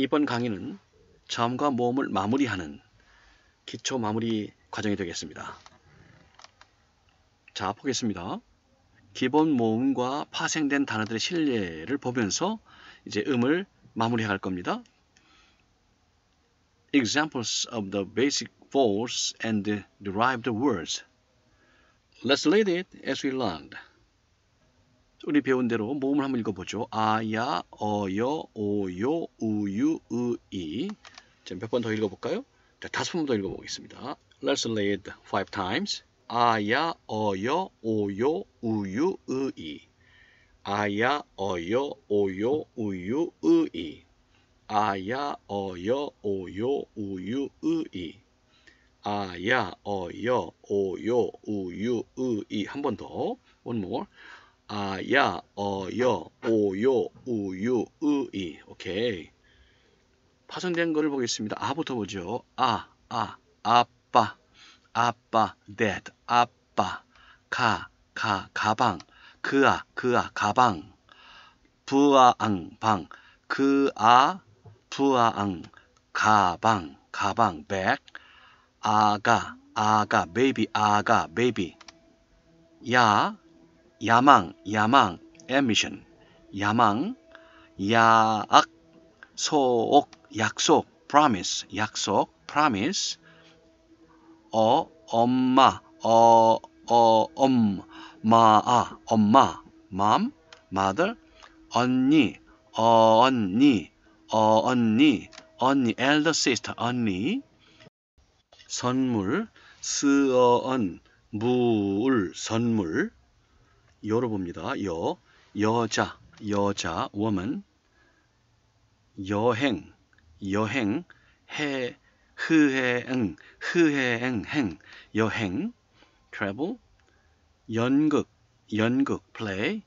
이번 강의는 잠과모험을 마무리하는 기초 마무리 과정이 되겠습니다. 자, 보겠습니다. 기본 모음과 파생된 단어들의 실례를 보면서 이제 음을 마무리해 갈 겁니다. Examples of the basic vowels and derived words. Let's read it as we learned. 우리 배운 대로 모음을 한번 읽어보죠. 아야, 어여, 오요, 우유, 으이. 몇번 더 읽어볼까요? 자, 다섯 번 더 읽어보겠습니다. Let's read five times. 아야, 어여, 오요, 우유, 으이. 아야, 어여, 오요, 우유, 으이. 아야, 어여, 오요, 우유, 으이. 아야, 어여, 오요, 우유, 으이. 한 번 더. One more. 아야, 어여, 오요, 우유, 으이. 오케이. 파손된 거를 보겠습니다. 아부터 보죠. 아, 아, 아빠, 아빠, dad, 아빠, 가, 가, 가방, 그아, 그아, 가방, 부아앙, 방, 그아, 부아앙, 가방, 가방, bag, 아가, 아가, baby, 아가, baby, 야, 야망, 야망, ambition, 야망, 야악, 소옥, 약속, promise, 약속, promise, 어, 엄마, 어, 어, 엄마아, 엄마, mom, mother, 언니, 어, 언니, 어, 언니, 언니, elder sister, 언니, 선물, 스어언, 무울, 선물, 여로 봅니다. 여, 여자, 여자, woman, 여행, 여행, 해, 흐해응, 흐해응, 행, 여행, travel, 연극, 연극, play,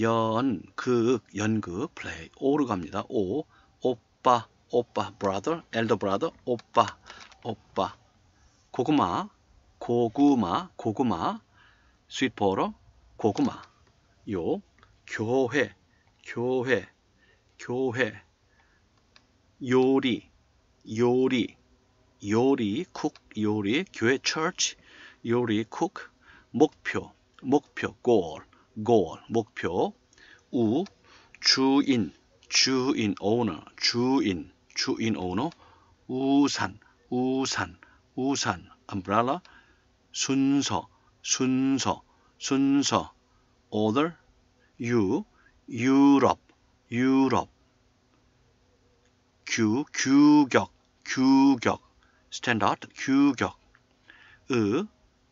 연, 극, 연극, play, 오로 갑니다. 오, 오빠, 오빠, brother, elder brother, 오빠, 오빠, 고구마, 고구마, 고구마, sweet potato, 고구마, 요, 교회, 교회, 교회, 요리, 요리, 요리, 쿡, 요리, 교회, church, 요리, 쿡, 목표, 목표, goal, goal, 목표, 우, 주인, 주인, owner, 주인, 주인, owner, 우산, 우산, 우산, umbrella, 순서, 순서, 순서 order Europe, Europe, 규 규격 규격 standard 규격 의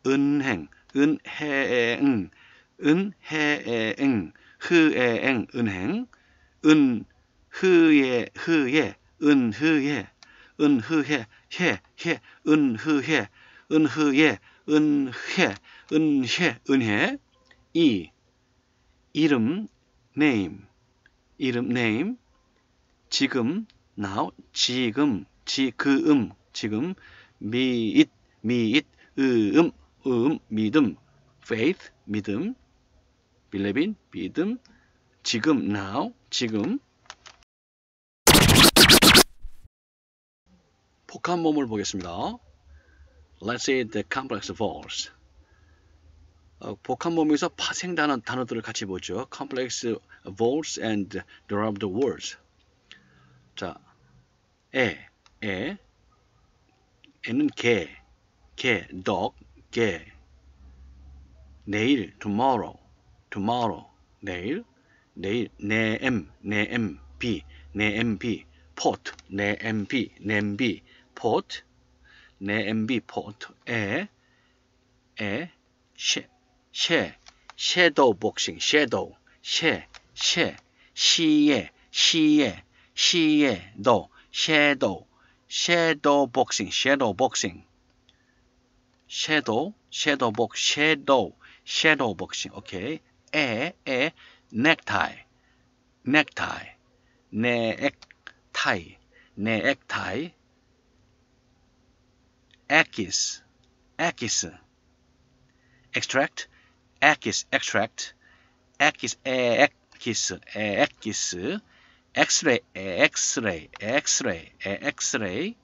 은행 은해응 은해응 흐에응 은행 은 흐예 흐예 은흐예 은흐해 해 해 은흐해 은흐예 은혜, 은혜, 은혜. 이, 이름, name, 이름, name. 지금, now, 지금, 지 그음, 지금. 미잇, 미잇, 음음 음, 믿음. faith, 믿음. b e l i e v i n 믿음. 지금, now, 지금. 복한 몸을 보겠습니다. let's say the complex verbs. 어, 복합모음에서 파생되는 단어들을 같이 보죠. complex verbs and derived words. 자, 에, 에, 에는 개, 개, dog, 개. 내일, tomorrow, tomorrow, 내일, 내일, 내엠, 내엠, 비, 내엠, 비, p o t 내엠, 비, 냄비, p o t 내 MB 포트에 에 쉐, 쉐, 섀도우 복싱, 섀도우, 쉐, 쉐, 시에, 시에, 시에, 도, 섀도우, 섀도우 복싱, 섀도우 복싱, 섀도우, 섀도우 복, 섀도우, 섀도우 복싱, 오케이, 에, 에, 넥타이, 넥타이, 넥타이, 넥타이, Akis, Akisa. Extract, Akis, extract. Akis, Akis, Akis. X-ray, X-ray, X-ray, X-ray,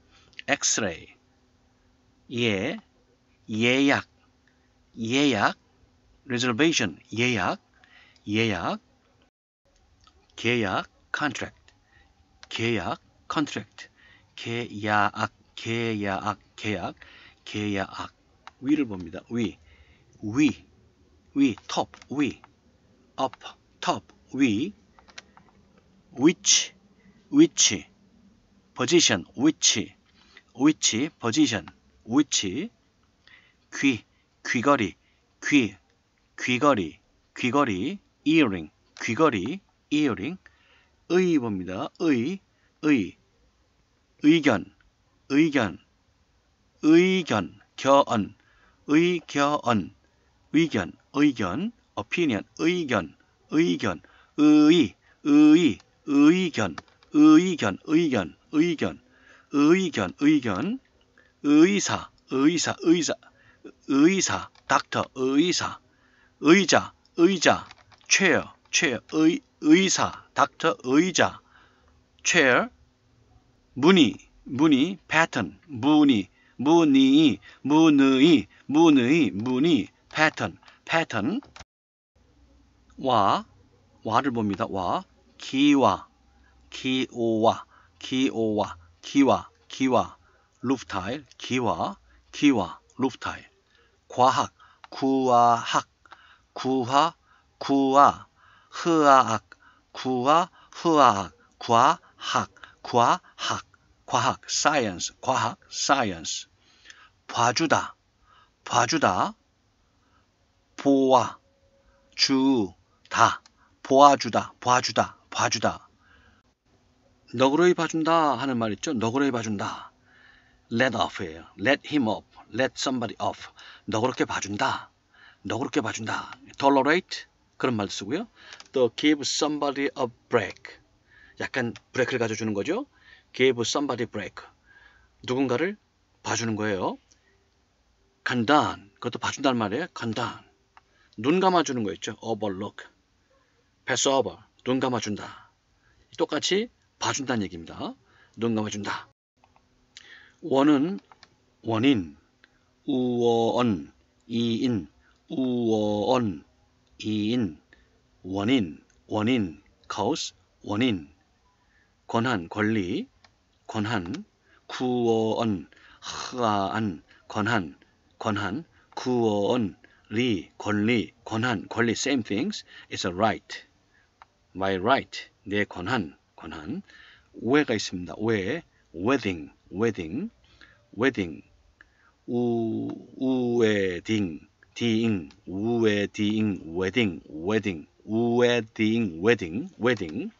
X-ray. 예, 예약, 예약. Reservation, 예약, 예약. 계약, contract. 계약, contract. 계약. 계약, 계약, 계약. 위를 봅니다. 위, 위, 위, top, 위, up, top, 위, which, which, position, which, which, position, which, 귀, 귀걸이, 귀, 귀걸이, 귀걸이, earring, 귀걸이, earring, 의봅니다. 의, 의, 의견, 의견, 의견, 견, 의견, 의견, 의견, opinion, 의견, 의견, 의, 의, 의견, 의견, 의견, 의견, 의견, 의견, 의사, 의사, 의사, 의사, 닥터, 의사, 의자, 의자, chair, chair, 의, 의사, 닥터, 의자, chair, 문의, 무늬 패턴 무늬 무늬 무 문이, 문이, 문의, 문의, 문이 p a t t 와, 와를 봅니다. 와, 기와, 기오와, 기오와, 기와, 기와, 루프타일, 기와, 기와, 루프타일 과학, 구화학, 구화, 구화, 흐아학, 구화, 흐아학, 과학, 과학 과학, science, 과학, science. 봐주다, 봐주다, 보아, 주다, 보아주다, 봐주다, 봐주다. 너그러이 봐준다 하는 말 있죠? 너그러이 봐준다. let off예요. let him off, let somebody off. 너그럽게 봐준다. 너그럽게 봐준다. tolerate 그런 말 쓰고요. 또 give somebody a break. 약간 브레이크를 가져주는 거죠. Give somebody break. 누군가를 봐주는 거예요. 간단. 그것도 봐준단 말이에요. 간단. 눈 감아주는 거 있죠. overlook. pass over. 눈 감아준다. 똑같이 봐준다는 얘기입니다. 눈 감아준다. 원은 원인, 우어언, 이인, 우어언, 이인, 원인, 원인, cause, 원인. 권한, 권리, 권한, 구어언, 허안, 권한, 권한, 구어언, 리, 권리, 권한, 권리, same things, is a right. My right, 내 권한, 권한. 오해가 있습니다. 오해, wedding, wedding, wedding, 우, 우웨딩, 디잉, 우웨딩, wedding, wedding, 우웨딩, wedding, wedding.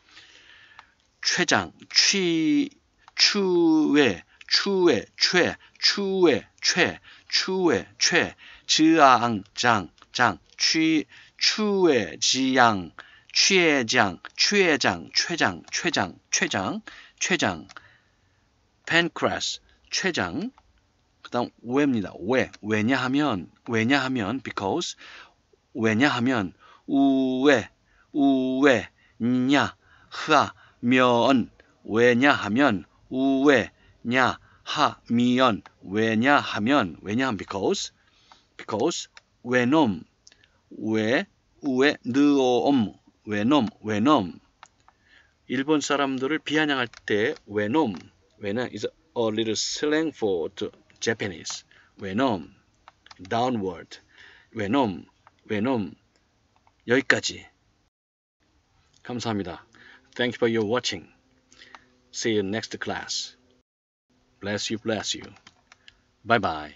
최장, 취, 추외, 추외, 최, 추외, 최, 추외, 최, 지앙, 장, 장, 취, 추외, 지양, 취해장, 취해장, 최장, 최장, 최장, 최장, 팬크라스, 최장, 그 다음 왜입니다. 왜, 왜냐하면, 왜냐하면, because, 왜냐하면, 우왜, 우왜, 냐, 흐아, 면 왜냐하면 우외냐 하면 미 왜냐하면 왜냐하면 because because 왜놈 왜 우에 느옴 왜놈 왜놈 일본 사람들을 비아냥할 때 왜놈 왜는 is a little slang for Japanese 왜놈 downward 왜놈 왜놈 여기까지 감사합니다. Thanks for your watching. See you next class. Bless you, bless you. Bye bye.